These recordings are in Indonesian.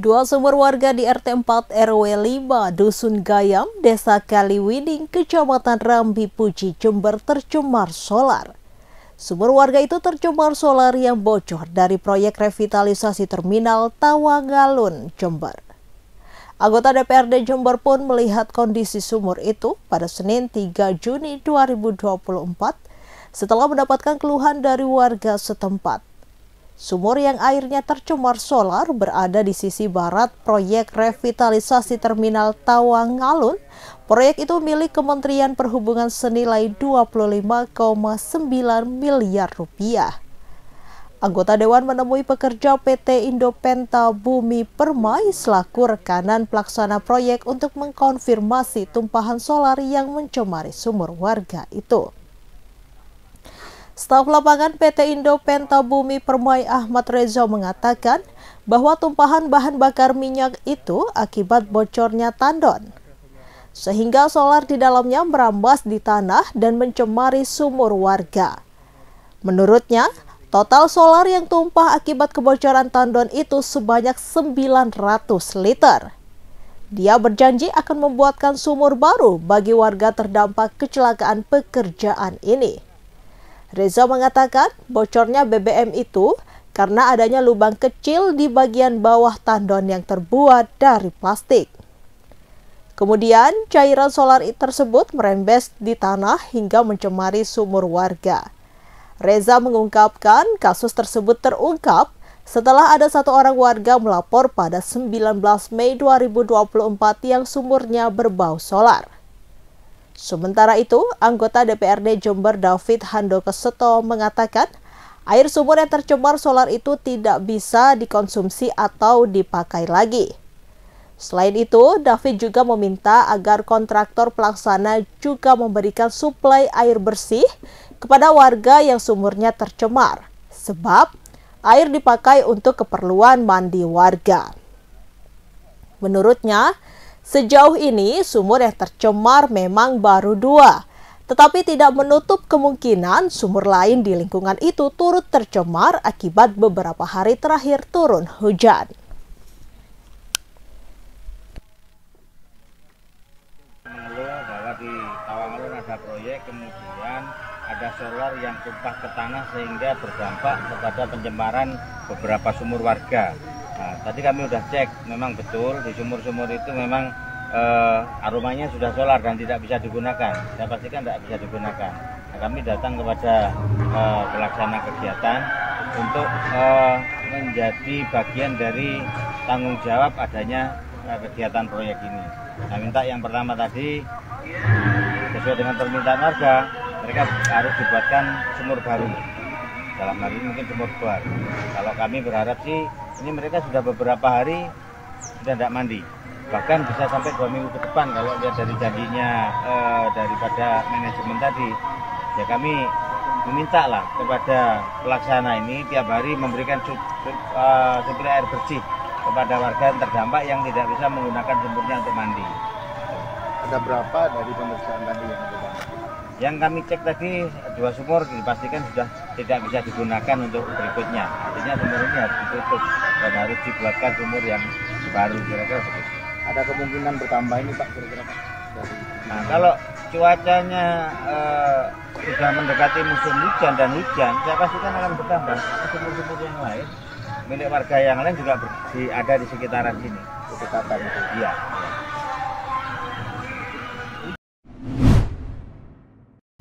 Dua sumur warga di RT 4 RW 5 Dusun Gayam, Desa Kaliwining, Kecamatan Rambi Puji, Jember tercemar solar. Sumur warga itu tercemar solar yang bocor dari proyek revitalisasi terminal Tawangalun, Jember. Anggota DPRD Jember pun melihat kondisi sumur itu pada Senin 3 Juni 2024 setelah mendapatkan keluhan dari warga setempat. Sumur yang airnya tercemar solar berada di sisi barat proyek revitalisasi terminal Tawang Proyek itu milik Kementerian Perhubungan senilai 25,9 miliar rupiah. Anggota Dewan menemui pekerja PT Indopenta Bumi Permai selaku rekanan pelaksana proyek untuk mengkonfirmasi tumpahan solar yang mencemari sumur warga itu. Staf lapangan PT Indo Pentabumi Permai Ahmad Reza mengatakan bahwa tumpahan bahan bakar minyak itu akibat bocornya tandon. Sehingga solar di dalamnya merambas di tanah dan mencemari sumur warga. Menurutnya, total solar yang tumpah akibat kebocoran tandon itu sebanyak 900 liter. Dia berjanji akan membuatkan sumur baru bagi warga terdampak kecelakaan pekerjaan ini. Reza mengatakan bocornya BBM itu karena adanya lubang kecil di bagian bawah tandon yang terbuat dari plastik. Kemudian, cairan solar tersebut merembes di tanah hingga mencemari sumur warga. Reza mengungkapkan kasus tersebut terungkap setelah ada satu orang warga melapor pada 19 Mei 2024 yang sumurnya berbau solar. Sementara itu, anggota DPRD Jember David Handoko Soto mengatakan, air sumur yang tercemar solar itu tidak bisa dikonsumsi atau dipakai lagi. Selain itu, David juga meminta agar kontraktor pelaksana juga memberikan suplai air bersih kepada warga yang sumurnya tercemar, sebab air dipakai untuk keperluan mandi warga. Menurutnya, Sejauh ini, sumur yang tercemar memang baru dua, tetapi tidak menutup kemungkinan sumur lain di lingkungan itu turut tercemar akibat beberapa hari terakhir turun hujan. di ada proyek, kemudian ada solar yang tumpah ke tanah sehingga berdampak kepada pencemaran beberapa sumur warga. Nah, tadi kami sudah cek, memang betul di sumur-sumur itu memang eh, aromanya sudah solar dan tidak bisa digunakan. Saya pastikan tidak bisa digunakan. Nah, kami datang kepada eh, pelaksana kegiatan untuk eh, menjadi bagian dari tanggung jawab adanya eh, kegiatan proyek ini. Nah, minta yang pertama tadi sesuai dengan permintaan warga, mereka harus dibuatkan sumur baru. Dalam hal ini mungkin sumur baru. Kalau kami berharap sih ini mereka sudah beberapa hari sudah tidak mandi. Bahkan bisa sampai dua minggu ke depan kalau lihat dari janjinya eh, daripada manajemen tadi. Ya kami meminta lah kepada pelaksana ini tiap hari memberikan uh, air bersih kepada warga yang terdampak yang tidak bisa menggunakan sumurnya untuk mandi. Ada berapa dari pemeriksaan tadi yang Yang kami cek tadi dua sumur dipastikan sudah tidak bisa digunakan untuk berikutnya. Artinya sumur ini harus ditutup dan harus dibuatkan sumur yang baru kira-kira begitu. Ada kemungkinan bertambah ini Pak kira-kira Pak? Nah kalau cuacanya uh, sudah mendekati musim hujan dan hujan, saya pastikan akan bertambah. Sumur-sumur yang lain milik warga yang lain juga ada di sekitaran sini. Sekitaran itu? Iya.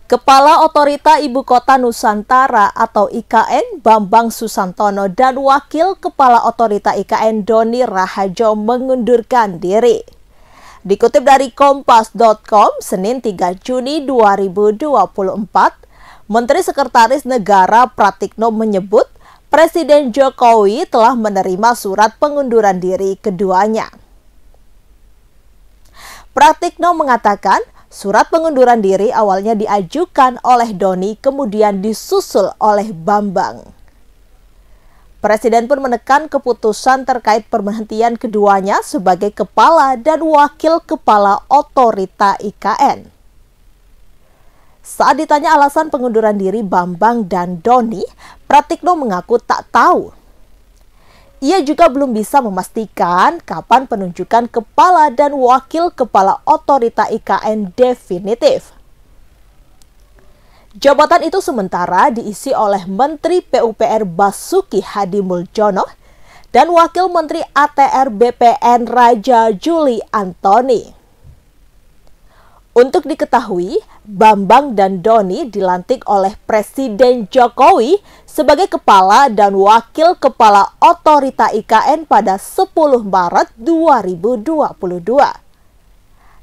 Kepala Otorita Ibu Kota Nusantara atau IKN Bambang Susantono dan Wakil Kepala Otorita IKN Doni Rahajo mengundurkan diri. Dikutip dari kompas.com Senin 3 Juni 2024, Menteri Sekretaris Negara Pratikno menyebut Presiden Jokowi telah menerima surat pengunduran diri keduanya. Pratikno mengatakan, Surat pengunduran diri awalnya diajukan oleh Doni kemudian disusul oleh Bambang. Presiden pun menekan keputusan terkait perhentian keduanya sebagai kepala dan wakil kepala otorita IKN. Saat ditanya alasan pengunduran diri Bambang dan Doni, Pratikno mengaku tak tahu ia juga belum bisa memastikan kapan penunjukan kepala dan wakil kepala otorita IKN definitif. Jabatan itu sementara diisi oleh Menteri PUPR Basuki Hadi Muljono dan Wakil Menteri ATR BPN Raja Juli Antoni. Untuk diketahui, Bambang dan Doni dilantik oleh Presiden Jokowi sebagai kepala dan wakil kepala otorita IKN pada 10 Maret 2022.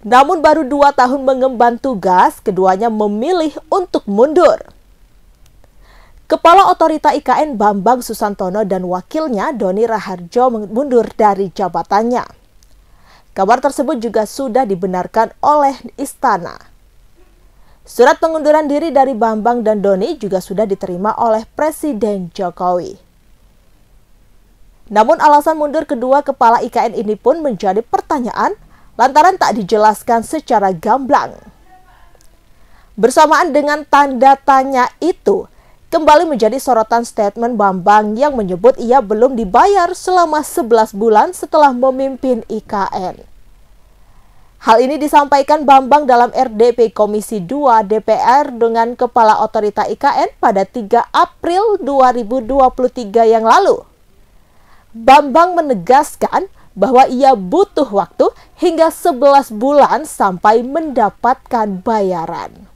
Namun baru dua tahun mengemban tugas, keduanya memilih untuk mundur. Kepala Otorita IKN Bambang Susantono dan wakilnya Doni Raharjo mundur dari jabatannya. Kabar tersebut juga sudah dibenarkan oleh istana. Surat pengunduran diri dari Bambang dan Doni juga sudah diterima oleh Presiden Jokowi. Namun alasan mundur kedua kepala IKN ini pun menjadi pertanyaan lantaran tak dijelaskan secara gamblang. Bersamaan dengan tanda tanya itu, kembali menjadi sorotan statement Bambang yang menyebut ia belum dibayar selama 11 bulan setelah memimpin IKN. Hal ini disampaikan Bambang dalam RDP Komisi 2 DPR dengan Kepala Otorita IKN pada 3 April 2023 yang lalu. Bambang menegaskan bahwa ia butuh waktu hingga 11 bulan sampai mendapatkan bayaran.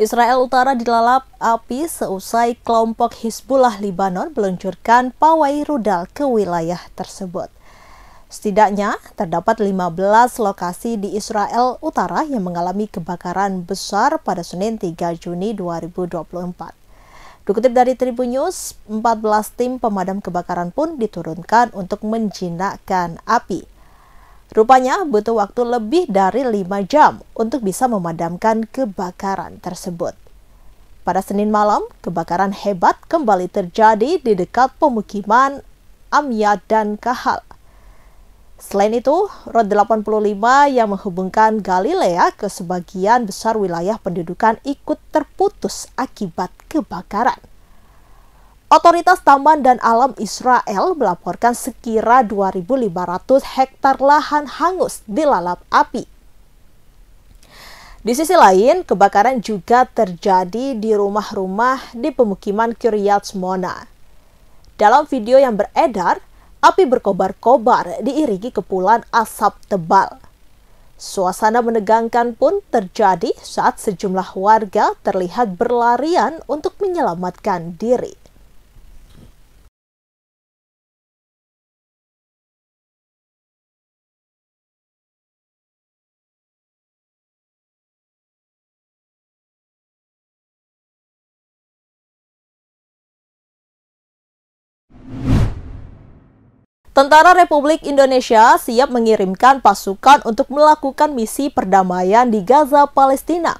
Israel Utara dilalap api seusai kelompok Hizbullah Libanon meluncurkan pawai rudal ke wilayah tersebut. Setidaknya terdapat 15 lokasi di Israel Utara yang mengalami kebakaran besar pada Senin 3 Juni 2024. Dikutip dari Tribun News, 14 tim pemadam kebakaran pun diturunkan untuk menjinakkan api. Rupanya butuh waktu lebih dari lima jam untuk bisa memadamkan kebakaran tersebut. Pada Senin malam, kebakaran hebat kembali terjadi di dekat pemukiman Amya dan Kahal. Selain itu, Road 85 yang menghubungkan Galilea ke sebagian besar wilayah pendudukan ikut terputus akibat kebakaran. Otoritas Taman dan Alam Israel melaporkan sekira 2.500 hektar lahan hangus dilalap api. Di sisi lain, kebakaran juga terjadi di rumah-rumah di pemukiman Kiryat Mona. Dalam video yang beredar, api berkobar-kobar diiringi kepulan asap tebal. Suasana menegangkan pun terjadi saat sejumlah warga terlihat berlarian untuk menyelamatkan diri. Tentara Republik Indonesia siap mengirimkan pasukan untuk melakukan misi perdamaian di Gaza, Palestina.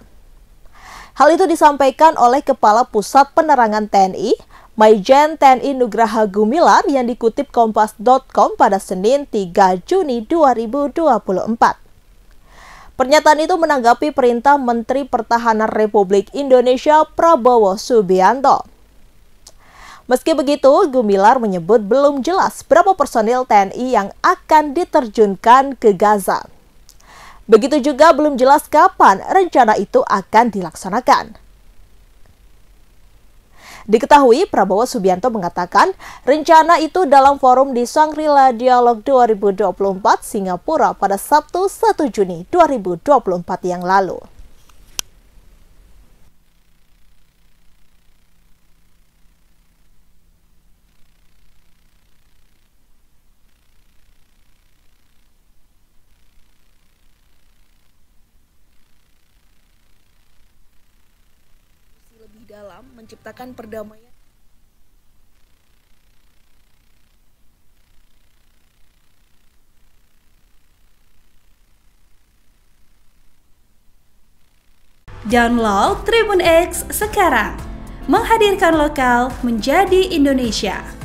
Hal itu disampaikan oleh Kepala Pusat Penerangan TNI, Mayjen TNI Nugraha Gumilar yang dikutip kompas.com pada Senin 3 Juni 2024. Pernyataan itu menanggapi perintah Menteri Pertahanan Republik Indonesia Prabowo Subianto. Meski begitu, Gumilar menyebut belum jelas berapa personil TNI yang akan diterjunkan ke Gaza. Begitu juga belum jelas kapan rencana itu akan dilaksanakan. Diketahui Prabowo Subianto mengatakan rencana itu dalam forum di shangri Dialog 2024 Singapura pada Sabtu 1 Juni 2024 yang lalu. dalam menciptakan perdamaian Download Tribun X sekarang, menghadirkan lokal menjadi Indonesia.